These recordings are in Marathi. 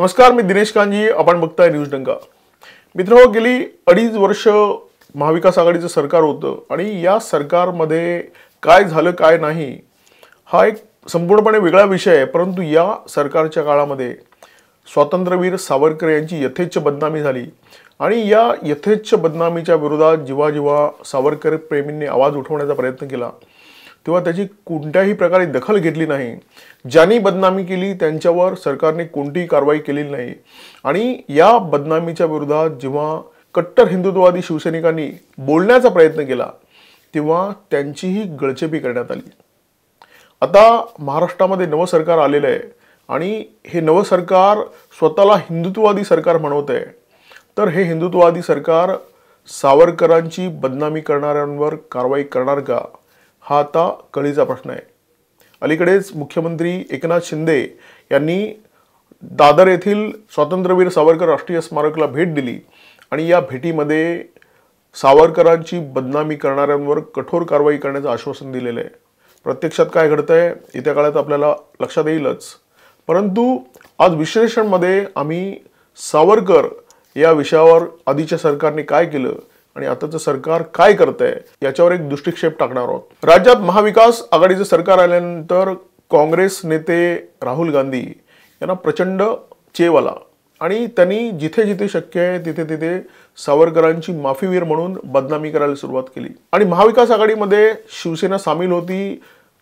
नमस्कार मी दिनेश कांजी आपण बघताय न्यूज डंका मित्र हो, गेली अडीच वर्ष महाविकास आघाडीचं सरकार होतं आणि या सरकारमध्ये काय झालं काय नाही हा एक संपूर्णपणे वेगळा विषय आहे परंतु या सरकारच्या काळामध्ये स्वातंत्र्यवीर सावरकर यांची यथेच्छ बदनामी झाली आणि या यथेच्छ बदनामीच्या विरोधात जेव्हा जेव्हा सावरकर प्रेमींनी आवाज उठवण्याचा प्रयत्न केला तेव्हा त्याची कोणत्याही प्रकारे दखल घेतली नाही ज्यांनी बदनामी केली त्यांच्यावर सरकारने कोणतीही कारवाई केलेली नाही आणि या बदनामीच्या विरोधात जेव्हा कट्टर हिंदुत्ववादी शिवसैनिकांनी बोलण्याचा प्रयत्न केला तेव्हा त्यांचीही गळचेपी करण्यात आली आता महाराष्ट्रामध्ये नवं सरकार आलेलं आहे आणि हे नवं सरकार स्वतःला हिंदुत्ववादी सरकार म्हणवत आहे तर हे हिंदुत्ववादी सरकार सावरकरांची बदनामी करणाऱ्यांवर कारवाई करणार का हा आता कळीचा प्रश्न आहे अलीकडेच मुख्यमंत्री एकनाथ शिंदे यांनी दादर येथील स्वातंत्र्यवीर सावरकर राष्ट्रीय स्मारकला भेट दिली आणि या भेटीमध्ये सावरकरांची बदनामी करणाऱ्यांवर कठोर कारवाई करण्याचं आश्वासन दिलेलं आहे प्रत्यक्षात काय घडतं आहे येत्या काळात आपल्याला लक्षात येईलच परंतु आज विश्लेषणमध्ये आम्ही सावरकर या विषयावर आधीच्या सरकारने काय केलं आणि आताचं सरकार काय करत आहे याच्यावर एक दृष्टिक्षेप टाकणार आहोत राज्यात महाविकास आघाडीचं सरकार आल्यानंतर काँग्रेस नेते राहुल गांधी यांना प्रचंड चेव आला आणि त्यांनी जिथे जिथे शक्य आहे तिथे तिथे सावरकरांची माफीवीर म्हणून बदनामी करायला सुरुवात केली आणि महाविकास आघाडीमध्ये शिवसेना सामील होती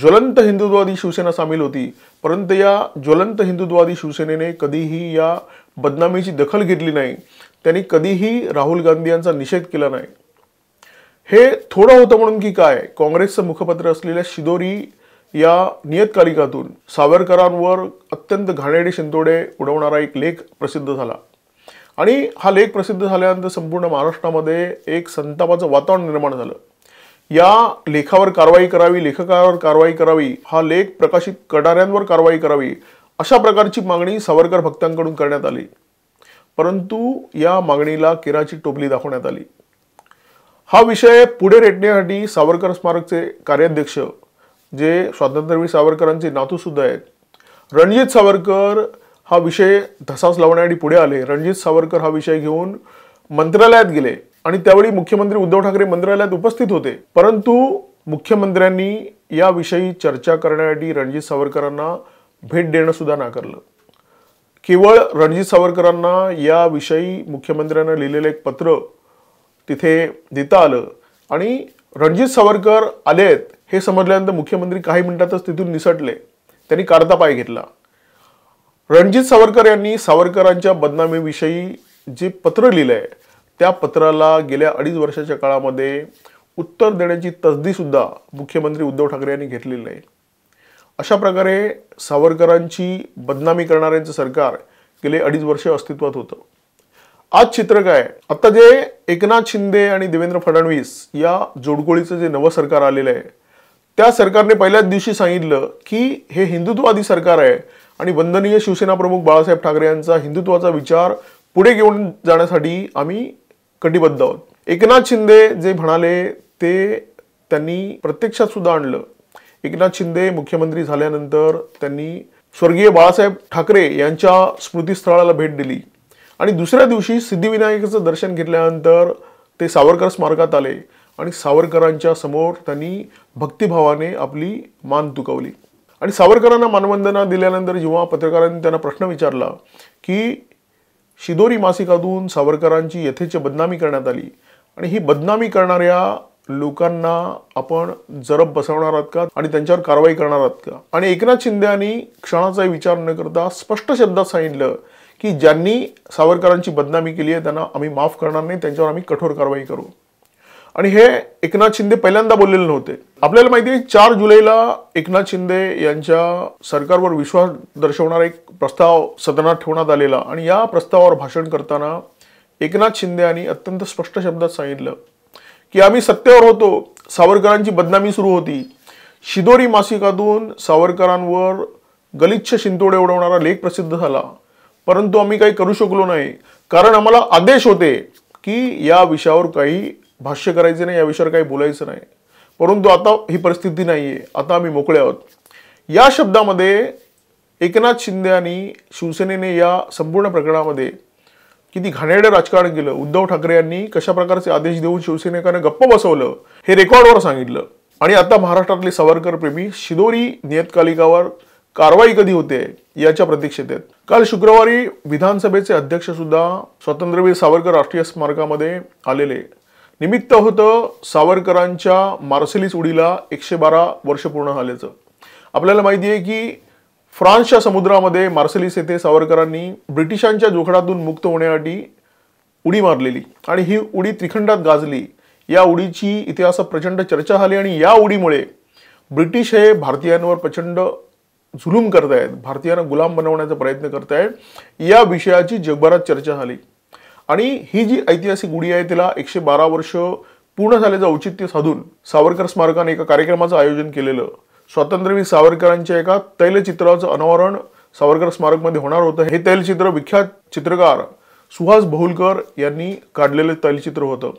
ज्वलंत हिंदुत्ववादी शिवसेना सामील होती परंतु या ज्वलंत हिंदुत्ववादी शिवसेनेने कधीही या बदनामीची दखल घेतली नाही त्यांनी कधीही राहुल गांधी यांचा निषेध केला नाही हे थोडं होतं म्हणून की काय काँग्रेसचं मुखपत्र असलेल्या शिदोरी या नियतकालिकातून सावरकरांवर अत्यंत घाणेडे शिंतोडे उडवणारा एक लेख प्रसिद्ध झाला आणि हा लेख प्रसिद्ध झाल्यानंतर संपूर्ण महाराष्ट्रामध्ये एक संतापाचं वातावरण निर्माण झालं या लेखावर कारवाई करावी लेखकावर कारवाई करावी हा लेख प्रकाशित करणाऱ्यांवर कारवाई करावी अशा प्रकारची मागणी सावरकर भक्तांकडून करण्यात आली परंतु या मागणीला किराची टोपली दाखवण्यात आली हा विषय पुढे रेटण्यासाठी सावरकर स्मारकचे कार्याध्यक्ष जे स्वातंत्र्यवीर सावरकरांचे सुद्धा आहेत रणजित सावरकर हा विषय धसास लावण्यासाठी पुढे आले रणजित सावरकर हा विषय घेऊन मंत्रालयात गेले आणि त्यावेळी मुख्यमंत्री उद्धव ठाकरे मंत्रालयात उपस्थित होते परंतु मुख्यमंत्र्यांनी याविषयी चर्चा करण्यासाठी रणजित सावरकरांना भेट देणं सुद्धा नाकारलं केवळ रणजित सावरकरांना याविषयी मुख्यमंत्र्यांना लिहिलेलं एक पत्र तिथे देता आलं आणि रणजित सावरकर आले आहेत हे समजल्यानंतर मुख्यमंत्री काही मिनिटातच तिथून निसटले त्यांनी कारता पाय घेतला रणजित सावरकर यांनी सावरकरांच्या बदनामीविषयी जे पत्र लिहिलं आहे त्या पत्राला गेल्या अडीच वर्षाच्या काळामध्ये उत्तर देण्याची तसदीसुद्धा मुख्यमंत्री उद्धव ठाकरे यांनी घेतलेली नाही अशा प्रकारे सावरकरांची बदनामी करणाऱ्यांचं सरकार गेले अडीच वर्ष अस्तित्वात होतं आज चित्र काय आता जे एकनाथ शिंदे आणि देवेंद्र फडणवीस या जोडगोळीचं जे नवं सरकार आलेलं आहे त्या सरकारने पहिल्याच दिवशी सांगितलं की हे हिंदुत्ववादी सरकार आहे आणि वंदनीय शिवसेना प्रमुख बाळासाहेब ठाकरे यांचा हिंदुत्वाचा विचार पुढे घेऊन जाण्यासाठी आम्ही कटिबद्ध आहोत एकनाथ शिंदे जे म्हणाले ते त्यांनी प्रत्यक्षात सुद्धा आणलं एकनाथ शिंदे मुख्यमंत्री झाल्यानंतर त्यांनी स्वर्गीय बाळासाहेब ठाकरे यांच्या स्मृतीस्थळाला भेट दिली आणि दुसऱ्या दिवशी सिद्धिविनायकाचं दर्शन घेतल्यानंतर ते सावरकर स्मारकात आले आणि सावरकरांच्या समोर त्यांनी भक्तिभावाने आपली मान तुकवली आणि सावरकरांना मानवंदना दिल्यानंतर जेव्हा पत्रकारांनी त्यांना प्रश्न विचारला की शिदोरी मासिकातून सावरकरांची यथेच बदनामी करण्यात आली आणि ही बदनामी करणाऱ्या लोकांना आपण जरब बसवणार आहात का आणि त्यांच्यावर कारवाई करणार आहात का आणि एकनाथ शिंदे यांनी क्षणाचाही विचार न करता स्पष्ट शब्दात सांगितलं की ज्यांनी सावरकरांची बदनामी केली आहे त्यांना आम्ही माफ करणार नाही त्यांच्यावर आम्ही कठोर कारवाई करू आणि हे एकनाथ शिंदे पहिल्यांदा बोललेले नव्हते आपल्याला माहिती आहे चार जुलैला एकनाथ शिंदे यांच्या सरकारवर विश्वास दर्शवणारा एक प्रस्ताव सदनात ठेवण्यात आलेला आणि या प्रस्तावावर भाषण करताना एकनाथ शिंदे यांनी अत्यंत स्पष्ट शब्दात सांगितलं की आम्ही सत्तेवर होतो सावरकरांची बदनामी सुरू होती शिदोरी मासिकातून सावरकरांवर गलिच्छ शिंतोडे उडवणारा लेख प्रसिद्ध झाला परंतु आम्ही काही करू शकलो नाही कारण आम्हाला आदेश होते की या विषयावर काही भाष्य करायचे नाही या विषयावर काही बोलायचं नाही परंतु आता ही परिस्थिती नाही आहे आता आम्ही मोकळे आहोत या शब्दामध्ये एकनाथ शिंदे आणि शिवसेनेने या संपूर्ण प्रकरणामध्ये किती घाणेरडं राजकारण केलं उद्धव ठाकरे यांनी कशा प्रकारचे आदेश देऊन शिवसैनिकांना गप्प बसवलं हे रेकॉर्डवर सांगितलं आणि आता महाराष्ट्रातले सावरकर प्रेमी शिदोरी नियतकालिकावर कारवाई कधी होते याच्या प्रतीक्षेत आहेत काल शुक्रवारी विधानसभेचे अध्यक्ष सुद्धा स्वातंत्र्यवीर सावरकर राष्ट्रीय स्मारकामध्ये आलेले निमित्त होतं सावरकरांच्या मार्सेलीस उडीला एकशे बारा वर्ष पूर्ण झाल्याचं आपल्याला माहिती आहे की फ्रान्सच्या समुद्रामध्ये मार्सेलिस येथे सावरकरांनी ब्रिटिशांच्या जोखडातून मुक्त होण्यासाठी उडी मारलेली आणि ही उडी त्रिखंडात गाजली या उडीची इतिहासात प्रचंड चर्चा झाली आणि या उडीमुळे ब्रिटिश हे भारतीयांवर प्रचंड जुलूम करतायत भारतीयांना गुलाम बनवण्याचा प्रयत्न करतायत या विषयाची जगभरात चर्चा झाली आणि ही जी ऐतिहासिक उडी आहे तिला एकशे बारा वर्ष पूर्ण झाल्याचं औचित्य साधून सावरकर स्मारकाने एका कार्यक्रमाचं आयोजन केलेलं स्वातंत्र्यवीर सावरकरांच्या एका तैलचित्राचं अनावरण सावरकर स्मारकमध्ये होणार होतं हे तैलचित्र विख्यात चित्रकार सुहास बहुलकर यांनी काढलेलं तैलचित्र होतं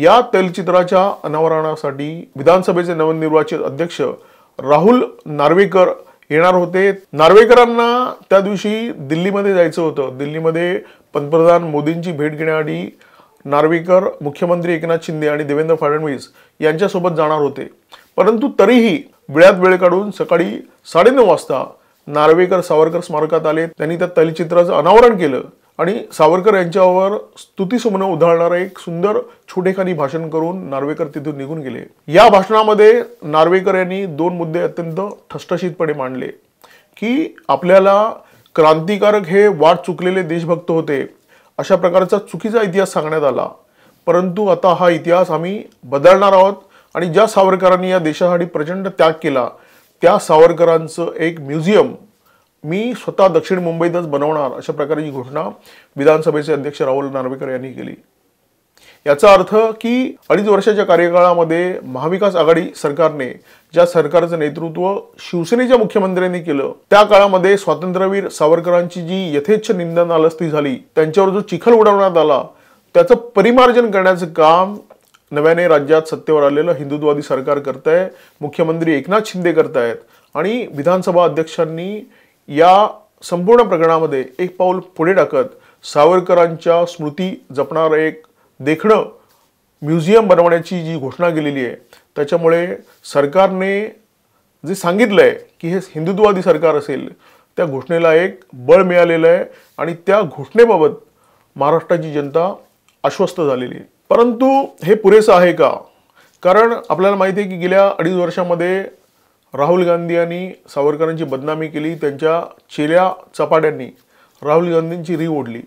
या तैलचित्राच्या अनावरणासाठी विधानसभेचे नवनिर्वाचित अध्यक्ष राहुल नार्वेकर येणार होते नार्वेकरांना त्या दिवशी दिल्लीमध्ये जायचं होतं दिल्लीमध्ये पंतप्रधान मोदींची भेट घेण्यासाठी नार्वेकर मुख्यमंत्री एकनाथ शिंदे आणि देवेंद्र फडणवीस यांच्यासोबत जाणार होते परंतु तरीही वेळात वेळ काढून सकाळी साडेनऊ वाजता नार्वेकर सावरकर स्मारकात आले त्यांनी त्या तैलचित्राचं अनावरण केलं आणि सावरकर यांच्यावर स्तुतीसमनं उधळणारं एक सुंदर छोटेखानी भाषण करून नार्वेकर तिथून निघून गेले या भाषणामध्ये नार्वेकर यांनी दोन मुद्दे अत्यंत ठसठशीतपणे मांडले की आपल्याला क्रांतिकारक हे वाट चुकलेले देशभक्त होते अशा प्रकारचा चुकीचा इतिहास सांगण्यात आला परंतु आता हा इतिहास आम्ही बदलणार आहोत आणि ज्या सावरकरांनी या देशासाठी प्रचंड त्याग केला त्या सावरकरांचं एक म्युझियम मी स्वतः दक्षिण मुंबईतच बनवणार अशा प्रकारची घोषणा विधानसभेचे अध्यक्ष राहुल नार्वेकर यांनी केली याचा अर्थ की अडीच वर्षाच्या कार्यकाळामध्ये महाविकास आघाडी सरकारने ज्या सरकारचं नेतृत्व शिवसेनेच्या मुख्यमंत्र्यांनी केलं त्या काळामध्ये स्वातंत्र्यवीर सावरकरांची जी यथेच्छ निंदनालस्ती झाली त्यांच्यावर जो चिखल उडवण्यात आला त्याचं परिमार्जन करण्याचं काम नव्याने राज्यात सत्तेवर आलेलं हिंदुत्ववादी सरकार करत आहे मुख्यमंत्री एकनाथ शिंदे करतायत आणि विधानसभा अध्यक्षांनी या संपूर्ण प्रकरणामध्ये एक पाऊल पुढे टाकत सावरकरांच्या स्मृती जपणारं एक देखणं म्युझियम बनवण्याची जी घोषणा केलेली आहे त्याच्यामुळे सरकारने जे सांगितलं आहे की हे हिंदुत्ववादी सरकार असेल त्या घोषणेला एक बळ मिळालेलं आहे आणि त्या घोषणेबाबत महाराष्ट्राची जनता आश्वस्त झालेली आहे परंतु हे पुरेसं आहे का कारण आपल्याला माहिती आहे की गेल्या अडीच वर्षामध्ये राहुल गांधी यांनी सावरकरांची बदनामी केली त्यांच्या चेल्या चपाट्यांनी राहुल गांधींची री ओढली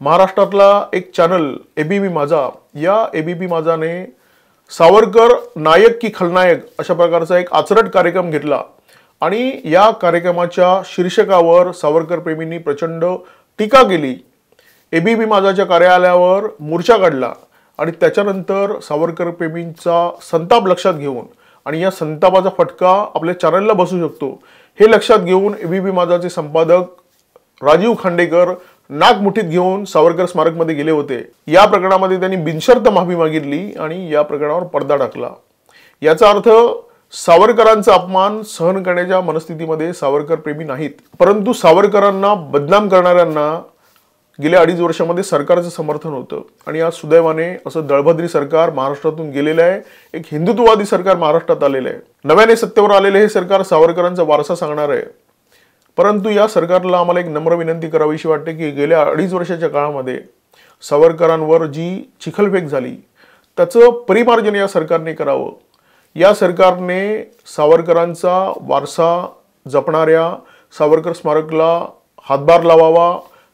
महाराष्ट्रातला एक चॅनल ए बी पी माझा या ए बी पी माझाने सावरकर नायक की खलनायक अशा प्रकारचा एक आचरट कार्यक्रम घेतला आणि या कार्यक्रमाच्या शीर्षकावर सावरकर प्रेमींनी प्रचंड टीका केली एबीबी माझाच्या कार्यालयावर मोर्चा काढला आणि त्याच्यानंतर प्रेमींचा संताप लक्षात घेऊन आणि या संतापाचा फटका आपल्या चॅनलला बसू शकतो हे लक्षात घेऊन एबीबी माझाचे संपादक राजीव खांडेकर नागमुठीत घेऊन सावरकर स्मारकमध्ये गेले होते या प्रकरणामध्ये त्यांनी बिनशर्त माफी मागितली आणि या प्रकरणावर पडदा टाकला याचा अर्थ सावरकरांचा अपमान सहन करण्याच्या मनस्थितीमध्ये सावरकर प्रेमी नाहीत परंतु सावरकरांना बदनाम करणाऱ्यांना गेल्या अडीच वर्षामध्ये सरकारचं समर्थन होतं आणि आज सुदैवाने असं दळभद्री सरकार महाराष्ट्रातून गेलेलं आहे एक हिंदुत्ववादी सरकार महाराष्ट्रात आलेलं आहे नव्याने सत्तेवर आलेले हे सरकार सावरकरांचा वारसा सांगणार आहे परंतु या सरकारला आम्हाला एक नम्र विनंती करावीशी वाटते की गेल्या अडीच वर्षाच्या काळामध्ये सावरकरांवर जी चिखलफेक झाली त्याचं परिमार्जन या सरकारने करावं या सरकारने सावरकरांचा वारसा जपणाऱ्या सावरकर स्मारकला हातभार लावावा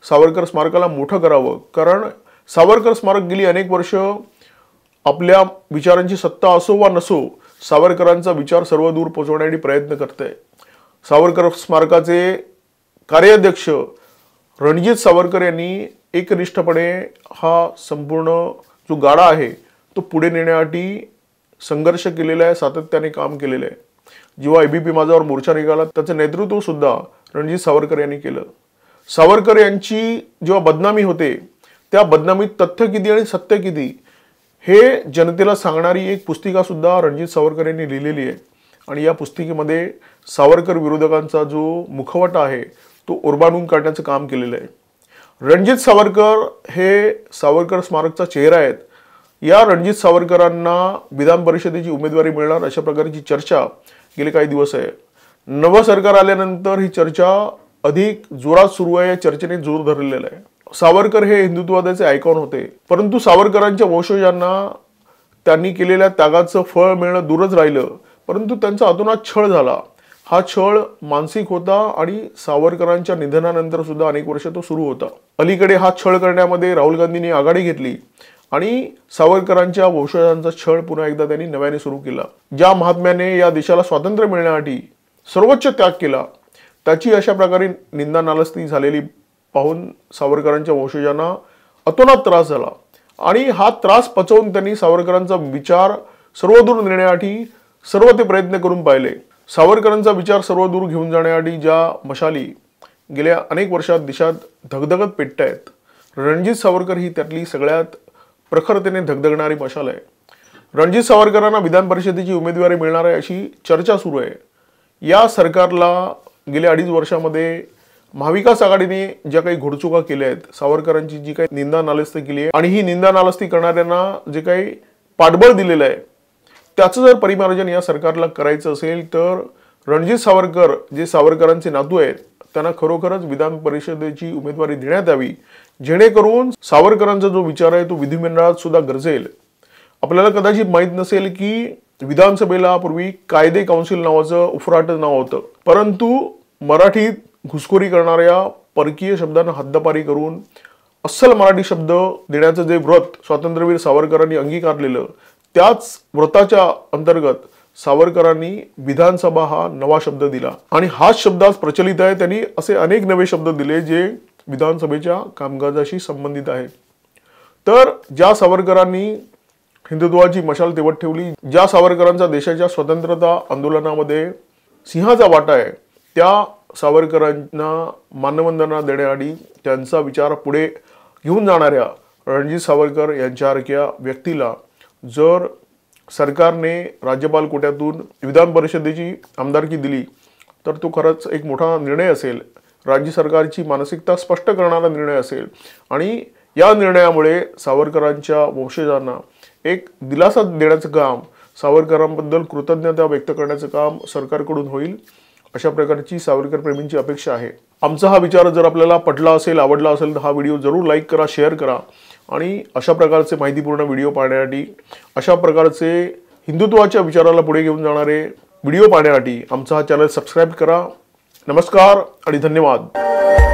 सावरकर स्मारकाला मोठं करावं कारण सावरकर स्मारक गेली अनेक वर्ष आपल्या विचारांची सत्ता असो वा नसो सावरकरांचा विचार सर्व दूर पोचवण्यासाठी प्रयत्न करते सावरकर स्मारकाचे कार्याध्यक्ष रणजित सावरकर यांनी एकनिष्ठपणे हा संपूर्ण जो गाडा आहे तो पुढे नेण्यासाठी संघर्ष केलेला आहे सातत्याने काम केलेलं आहे जेव्हा एबीपी माझावर मोर्चा निघाला त्याचं नेतृत्वसुद्धा रणजित सावरकर यांनी केलं सावरकर यांची जेव्हा बदनामी होते त्या बदनामीत तथ्य किती आणि सत्य किती हे जनतेला सांगणारी एक पुस्तिका सुद्धा रणजित सावरकर यांनी लिहिलेली आहे आणि या पुस्तिकेमध्ये सावरकर विरोधकांचा जो मुखवटा आहे तो उर्बाणून काढण्याचं काम केलेलं आहे रणजित सावरकर हे सावरकर स्मारकचा चेहरा आहेत या रणजित सावरकरांना विधान परिषदेची उमेदवारी मिळणार अशा प्रकारची चर्चा गेले काही दिवस आहे नवं सरकार आल्यानंतर ही चर्चा अधिक जोरात सुरू आहे या चर्चेने जोर धरलेला आहे सावरकर हे हिंदुत्ववादाचे आयकॉन होते परंतु सावरकरांच्या वंशजांना त्यांनी केलेल्या त्यागाचं फळ मिळणं दूरच राहिलं परंतु त्यांचा अतोनात छळ झाला हा छळ मानसिक होता आणि सावरकरांच्या निधनानंतर सुद्धा अनेक वर्ष तो सुरू होता अलीकडे हा छळ करण्यामध्ये राहुल गांधींनी आघाडी घेतली आणि सावरकरांच्या वंशजांचा छळ पुन्हा एकदा त्यांनी नव्याने सुरू केला ज्या महात्म्याने या देशाला स्वातंत्र्य मिळण्यासाठी सर्वोच्च त्याग केला त्याची अशा प्रकारे निंदा नालस्ती झालेली पाहून सावरकरांच्या वंशजांना अतोनात त्रास झाला आणि हा त्रास पचवून त्यांनी सावरकरांचा विचार सर्वदूर नेण्यासाठी सर्व ते प्रयत्न करून पाहिले सावरकरांचा विचार सर्वदूर घेऊन जाण्यासाठी ज्या मशाली गेल्या अनेक वर्षात देशात धगधगत पेटत आहेत रणजित सावरकर ही त्यातली सगळ्यात प्रखरतेने धगधगणारी मशाल आहे रणजित सावरकरांना विधान परिषदेची उमेदवारी मिळणार आहे अशी चर्चा सुरू आहे या सरकारला गेल्या अडीच वर्षामध्ये महाविकास आघाडीने ज्या काही घोडचुका केल्या आहेत सावरकरांची जी काही निंदा नालस्ती केली आहे आणि ही निंदा नालस्ती करणाऱ्यांना जे काही पाठबळ दिलेलं आहे त्याचं जर परिमार्जन या सरकारला करायचं असेल तर रणजित सावरकर जे सावरकरांचे नातू आहेत त्यांना खरोखरच विधान परिषदेची उमेदवारी देण्यात यावी जेणेकरून सावरकरांचा जो विचार आहे तो विधिमंडळात सुद्धा गरजेल आपल्याला कदाचित माहीत नसेल की विधानसभेला पूर्वी कायदे काउन्सिल नावाचं उफराट नाव होतं परंतु मराठीत घुसखोरी करणाऱ्या परकीय शब्दांना हद्दपारी करून अस्सल मराठी शब्द देण्याचं जे व्रत स्वातंत्र्यवीर सावरकरांनी अंगीकारलेलं त्याच व्रताच्या अंतर्गत सावरकरांनी विधानसभा हा नवा शब्द दिला आणि हाच शब्द आज प्रचलित आहे त्यांनी असे अनेक नवे शब्द दिले जे विधानसभेच्या कामकाजाशी संबंधित आहे तर ज्या सावरकरांनी हिंदुत्वाची मशाल तेवत ठेवली ज्या सावरकरांचा देशाच्या स्वतंत्रता आंदोलनामध्ये सिंहाचा वाटा आहे त्या सावरकरांना मानवंदना देण्याआधी त्यांचा विचार पुढे घेऊन जाणाऱ्या रणजित सावरकर यांच्यासारख्या व्यक्तीला जर सरकारने राज्यपाल कोट्यातून विधान परिषदेची आमदारकी दिली तर तो खरंच एक मोठा निर्णय असेल राज्य सरकारची मानसिकता स्पष्ट करणारा निर्णय असेल आणि या निर्णयामुळे सावरकरांच्या वंशजांना एक दिलासा देण्याचं काम सावरकरांबद्दल कृतज्ञता व्यक्त करण्याचं काम सरकारकडून होईल अशा प्रकारची सावरकर प्रेमींची अपेक्षा आहे आमचा हा विचार जर आपल्याला पटला असेल आवडला असेल तर हा व्हिडिओ जरूर लाईक करा शेअर करा आणि अशा प्रकारचे माहितीपूर्ण व्हिडिओ पाहण्यासाठी अशा प्रकारचे हिंदुत्वाच्या विचाराला पुढे घेऊन जाणारे व्हिडिओ पाहण्यासाठी आमचा हा चॅनल सबस्क्राईब करा नमस्कार आणि धन्यवाद